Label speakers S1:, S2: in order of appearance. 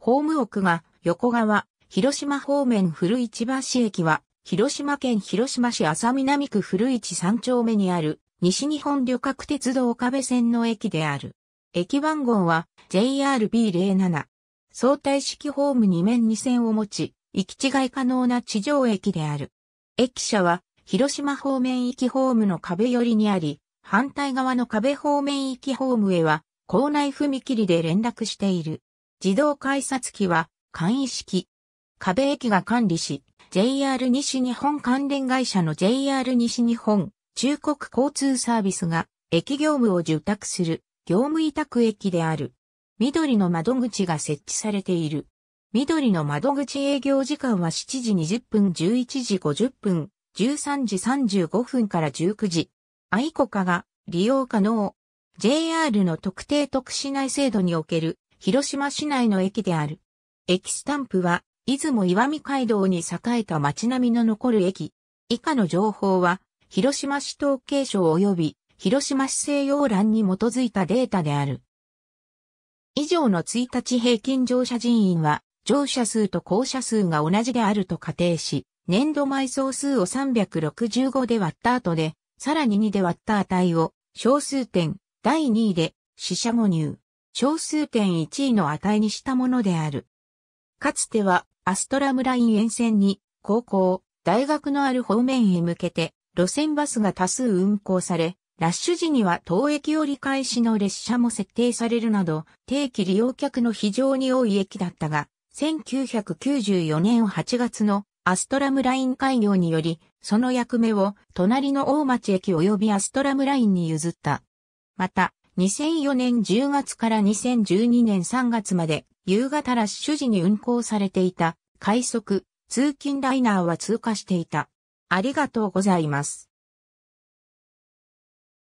S1: ホーム奥が横川、広島方面古市橋駅は、広島県広島市浅南区古市三丁目にある、西日本旅客鉄道壁線の駅である。駅番号は JRB07。相対式ホーム2面2線を持ち、行き違い可能な地上駅である。駅舎は、広島方面行きホームの壁寄りにあり、反対側の壁方面行きホームへは、構内踏切で連絡している。自動改札機は簡易式。壁駅が管理し、JR 西日本関連会社の JR 西日本中国交通サービスが駅業務を受託する業務委託駅である。緑の窓口が設置されている。緑の窓口営業時間は7時20分、11時50分、13時35分から19時。愛子家が利用可能。JR の特定特殊内制度における広島市内の駅である。駅スタンプは、出雲岩見街道に栄えた街並みの残る駅。以下の情報は、広島市統計省及び、広島市西洋欄に基づいたデータである。以上の1日平均乗車人員は、乗車数と降車数が同じであると仮定し、年度埋葬数を365で割った後で、さらに2で割った値を、小数点、第2位で、死者誤入。小数点1位の値にしたものである。かつては、アストラムライン沿線に、高校、大学のある方面へ向けて、路線バスが多数運行され、ラッシュ時には当駅折り返しの列車も設定されるなど、定期利用客の非常に多い駅だったが、1994年8月のアストラムライン開業により、その役目を隣の大町駅及びアストラムラインに譲った。また、2004年10月から2012年3月まで夕方ラッシュ時に運行されていた快速通勤ライナーは通過していた。ありがとうございます。